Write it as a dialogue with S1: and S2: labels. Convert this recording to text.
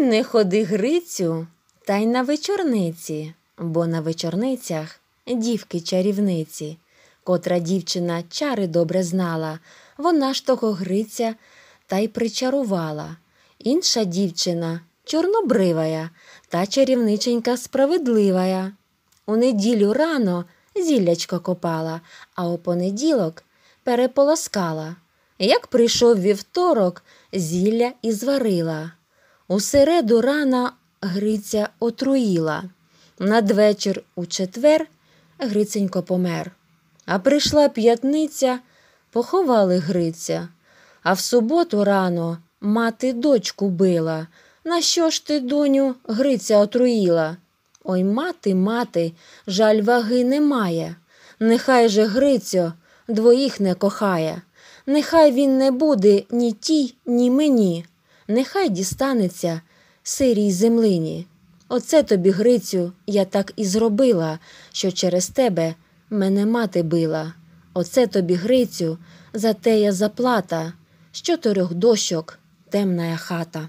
S1: не ходи Грицю, та й на вечорниці, бо на вечорницях дівки чарівниці, котра дівчина чари добре знала, вона ж того Гриця та й причарувала. Інша дівчина чорнобривая та чарівниченька справедливая. У неділю рано зіллячко копала, а у понеділок переполоскала. Як прийшов вівторок, зілля і зварила. Усереду рана Гриця отруїла. Надвечір у четвер Гриценько помер. А прийшла п'ятниця, поховали Гриця. А в суботу рано мати дочку била. На що ж ти, доню, Гриця отруїла? Ой, мати, мати, жаль ваги немає. Нехай же Грицьо двоїх не кохає, нехай він не буде ні тій, ні мені нехай дістанеться сирій землині. Оце тобі, Грицю, я так і зробила, що через тебе мене мати била. Оце тобі, Грицю, за те я заплата, що трьох дощок темна хата.